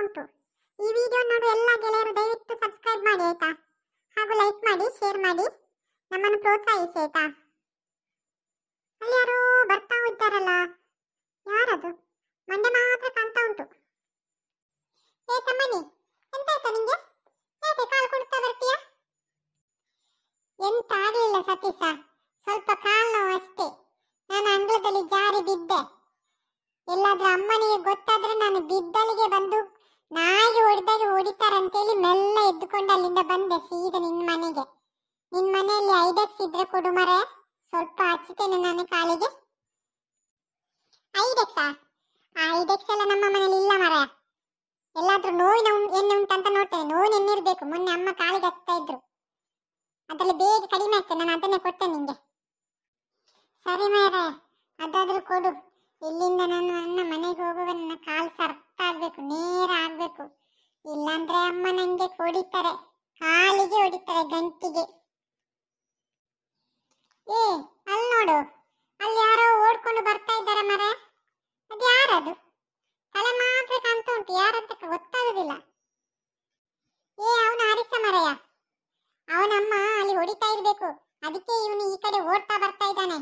ಉಂಟು ಈ ವಿಡಿಯೋ ನೋಡು ಎಲ್ಲ ಗೆಳೆಯರು ದಯವಿಟ್ಟು ಸಬ್ಸ್ಕ್ರೈಬ್ ಮಾಡಿ ಆಯ್ತಾ ಹಾಗೂ ಲೈಕ್ ಮಾಡಿ ಶೇರ್ ಮಾಡಿ ನಮ್ಮನ್ನು ಪ್ರೋತ್ಸಾಹಿಸಿ ಆಯ್ತಾ ಅಲ್ಲಿ ಯಾರೋ ಬರ್ತಾ ಇದ್ದಾರಲ್ಲ ಯಾರದು ಮಂಡೆ ಮಾತ್ರ ಕಾಣ್ತಾ ಉಂಟು ಏ ತಮ್ಮನಿ ತಗೊಂಡು ಅಲ್ಲಿಂದ ಬಂದೆ ಸೀದಾ ನಿನ್ನ ಮನೆಗೆ ನಿನ್ನ ಮನೆಯಲ್ಲಿ ಐದಕ್ಸ್ ಇದ್ರೆ ಕೊಡು ಮರೆ ಸ್ವಲ್ಪ ಹಚ್ಚುತ್ತೇನೆ ನಾನು ಕಾಲಿಗೆ ಐದಕ್ಸಾ ಆ ಐದಕ್ಸ್ ಎಲ್ಲ ನಮ್ಮ ಮನೇಲಿ ಇಲ್ಲ ಮರ ಎಲ್ಲಾದ್ರೂ ನೋವಿನ ಎಣ್ಣೆ ಉಂಟಂತ ನೋಡ್ತೇನೆ ನೋವಿನ ಎಣ್ಣೆ ಇರ್ಬೇಕು ಮೊನ್ನೆ ಅಮ್ಮ ಕಾಲಿಗೆ ಹಚ್ತಾ ಇದ್ರು ಅದರಲ್ಲಿ ಬೇಗ ಕಡಿಮೆ ಆಗ್ತದೆ ನಾನು ಅದನ್ನೇ ಕೊಡ್ತೇನೆ ನಿಂಗೆ ಸರಿ ಮರ ಇಲ್ಲಾಂದ್ರೆ ಅಮ್ಮ ನಂಗೆ ಹೊಡಿತಾರೆ ಕಾಲಿಗೆ ಹೊಡಿತಾರೆ ಗಂಟಿಗೆ ಏ ಅಲ್ಲಿ ನೋಡು ಅಲ್ಲಿ ಯಾರೋ ಓಡ್ಕೊಂಡು ಬರ್ತಾ ಇದ್ದಾರೆ ಮರ ಅದು ಯಾರದು ತಲೆ ಮಾತ್ರ ಕಾಣ್ತಾ ಉಂಟು ಯಾರಂತ ಗೊತ್ತಾಗುದಿಲ್ಲ ಏ ಅವನು ಹರಿಸ ಮರಯ್ಯ ಅವನಮ್ಮ ಅಲ್ಲಿ ಹೊಡಿತಾ ಇರ್ಬೇಕು ಅದಕ್ಕೆ ಇವನು ಈ ಕಡೆ ಓಡ್ತಾ ಬರ್ತಾ ಇದ್ದಾನೆ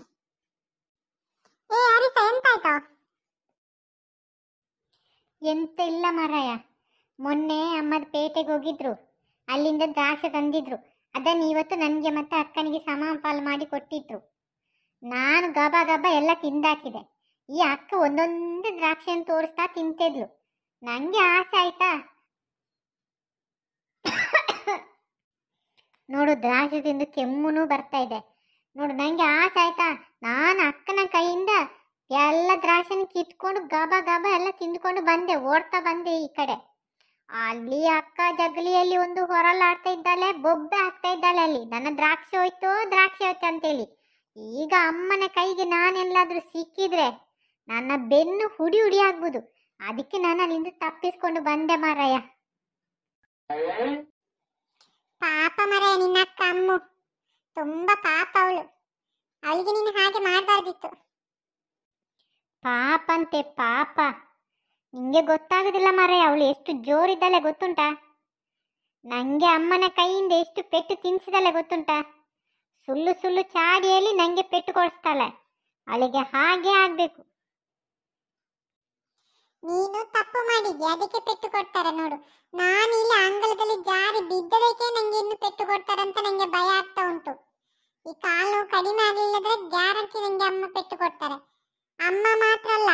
ಏ ಹರಿಸ ಎಂತಾಯ್ತ ಎಂತ ಇಲ್ಲ ಮರಯ್ಯ ಮೊನ್ನೆ ಅಮ್ಮದ ಪೇಟೆಗೆ ಹೋಗಿದ್ರು ಅಲ್ಲಿಂದ ದ್ರಾಕ್ಷೆ ತಂದಿದ್ರು ಅದನ್ನು ಇವತ್ತು ನನಗೆ ಮತ್ತೆ ಅಕ್ಕನಿಗೆ ಸಮ ಮಾಡಿ ಕೊಟ್ಟಿದ್ರು ನಾನು ಗಬ ಗಬ ಎಲ್ಲ ತಿಂದಾಕಿದೆ ಈ ಅಕ್ಕ ಒಂದೊಂದು ದ್ರಾಕ್ಷಿಯನ್ನು ತೋರಿಸ್ತಾ ತಿಂತಿದ್ಲು ನನಗೆ ಆಸೆ ಆಯ್ತಾ ನೋಡು ದ್ರಾಕ್ಷಿ ತಿಂದು ಕೆಮ್ಮುನೂ ಬರ್ತಾ ಇದೆ ನೋಡು ನನಗೆ ಆಸೆ ಆಯ್ತಾ ನಾನು ಅಕ್ಕನ ಕೈಯಿಂದ ಎಲ್ಲ ದ್ರಾಕ್ಷಿನ ಕಿತ್ಕೊಂಡು ಗಬ ಗಬ ಎಲ್ಲ ತಿಂದ್ಕೊಂಡು ಬಂದೆ ಓಡ್ತಾ ಬಂದೆ ಈ ಕಡೆ ಅಲ್ಲಿ ಅಕ್ಕ ಜಗಲಿಯಲ್ಲಿ ಒಂದು ಹೊರಲಾಡ್ತಾ ಇದ್ದಾಳೆ ಬೊಬ್ಬೆ ಆಗ್ತಾ ಇದ್ದಾಳೆ ಅಲ್ಲಿ ನನ್ನ ದ್ರಾಕ್ಷಿ ಹೋಯ್ತು ದ್ರಾಕ್ಷಿ ಹೋಯ್ತು ಅಂತೇಳಿ ಈಗ ಅಮ್ಮನ ಕೈಗೆ ನಾನೆಲ್ಲಾದ್ರೂ ಸಿಕ್ಕಿದ್ರೆ ನನ್ನ ಬೆನ್ನು ಹುಡಿ ಹುಡಿ ಆಗ್ಬೋದು ಅದಕ್ಕೆ ನಾನು ಅಲ್ಲಿಂದ ತಪ್ಪಿಸ್ಕೊಂಡು ಬಂದೆ ಮಾರಾಯ ಪಾಪ ಮರಯ ನಿನ್ನ ಅಕ್ಕ ಅಮ್ಮು ತುಂಬಾ ಪಾಪ ಅವಳು ಅಲ್ಲಿಗೆ ನೀನು ಹಾಗೆ ಮಾಡಬಾರ್ದಿತ್ತು ಪಾಪಂತೆ ಪಾಪ ನಿಂಗೆ ಗೊತ್ತಾಗೋದಿಲ್ಲ ಮಾರೆ ಅವಳು ಎಷ್ಟು ಜೋರಿದ್ದಾಳೆ ಗೊತ್ತುಂಟ ನಂಗೆ ಅಮ್ಮನ ಕೈಯಿಂದ ಎಷ್ಟು ಪೆಟ್ಟು ತಿನ್ಸಿದಾಳೆ ಗೊತ್ತುಂಟ ಸುಳ್ಳು ಸುಳ್ಳು ಚಾಡಿಯಲ್ಲಿ ನಂಗೆ ಪೆಟ್ಟು ಕೊಡಿಸ್ತಾಳೆ ಅವಳಿಗೆ ಹಾಗೆ ಆಗಬೇಕು ನೀನು ತಪ್ಪು ಮಾಡಿದ್ಯ ಅದಕ್ಕೆ ಪೆಟ್ಟು ಕೊಡ್ತಾರೆ ನೋಡು ನಾನು ಇಲ್ಲಿ ಅಂಗಳದಲ್ಲಿ ಜಾರಿ ಬಿದ್ದದಕ್ಕೆ ನಂಗೆ ಇನ್ನು ಪೆಟ್ಟು ಕೊಡ್ತಾರಂತ ನಂಗೆ ಭಯ ಆಗ್ತಾ ಉಂಟು ಈ ಕಾಲು ಕಡಿಮೆ ಆಗಲಿಲ್ಲದ್ರೆ ಗ್ಯಾರಂಟಿ ನಂಗೆ ಅಮ್ಮ ಪೆಟ್ಟು ಕೊಡ್ತಾರೆ ಅಮ್ಮ ಮಾತ್ರ ಅಲ್ಲ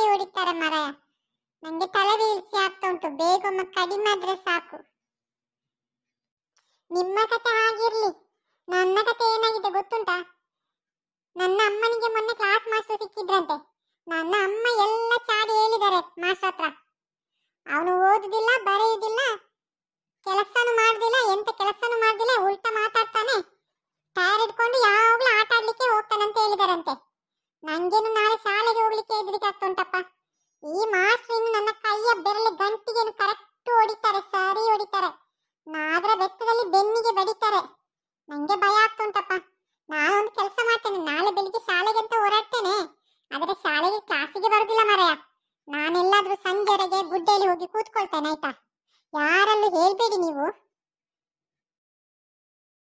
ಗಾಡಿ ಹೊಡಿತಾರೆ ಮಾರಾಯ ನಂಗೆ ತಲೆ ಬೀಳ್ಸಿ ಆಗ್ತಾ ಉಂಟು ಬೇಗಮ್ಮ ಕಡಿಮೆ ಆದ್ರೆ ಸಾಕು ನಿಮ್ಮ ಕತೆ ಹಾಗಿರ್ಲಿ ನನ್ನ ಕತೆ ಏನಾಗಿದೆ ಗೊತ್ತುಂಟಾ ನನ್ನ ಅಮ್ಮನಿಗೆ ಮೊನ್ನೆ ಕ್ಲಾಸ್ ಮಾಸ್ಟರ್ ಸಿಕ್ಕಿದ್ರಂತೆ ನನ್ನ ಅಮ್ಮ ಎಲ್ಲ ಚಾಡಿ ಹೇಳಿದ್ದಾರೆ ಮಾಸ್ಟರ್ ಹತ್ರ ಅವನು ಓದುದಿಲ್ಲ ಬರೆಯುವುದಿಲ್ಲ ಕೆಲಸನೂ ಮಾಡುದಿಲ್ಲ ಎಂತ ಕೆಲಸನೂ ಮಾಡುದಿಲ್ಲ ಉಲ್ಟ ಮಾತಾಡ್ತಾನೆ ಟೈರ್ ಇಟ್ಕೊಂಡು ಯಾವಾಗಲೂ ಆಟ ಆಡ್ಲಿಕ್ಕೆ ಹೋಗ್ತಾನಂತ ಹೇಳಿದಾರಂತೆ ನಂಗೇನು ಆಗ್ತುಂಟಪ್ಪ ಈ ಮಾಸ್ಟ್ರು ನನ್ನ ಕೈಯ ಬೆರಳು ಗಂಟಿಗೆ ಕರೆಕ್ಟ್ ಹೊಡಿತಾರೆ ಸರಿ ಹೊಡಿತಾರೆ ನಾದ್ರ ಬೆತ್ತದಲ್ಲಿ ಬೆನ್ನಿಗೆ ಬಡಿತಾರೆ ನಂಗೆ ಭಯ ಆಗ್ತುಂಟಪ್ಪ ನಾನೊಂದು ಕೆಲಸ ಮಾಡ್ತೇನೆ ನಾಳೆ ಬೆಳಿಗ್ಗೆ ಶಾಲೆಗೆ ಅಂತ ಹೊರಡ್ತೇನೆ ಆದರೆ ಶಾಲೆಗೆ ಕ್ಲಾಸಿಗೆ ಬರುದಿಲ್ಲ ಮರೆಯ ನಾನೆಲ್ಲಾದ್ರೂ ಸಂಜೆರೆಗೆ ಗುಡ್ಡೆಯಲ್ಲಿ ಹೋಗಿ ಕೂತ್ಕೊಳ್ತೇನೆ ಆಯ್ತಾ ಯಾರಲ್ಲೂ ಹೇಳ್ಬೇಡಿ ನೀವು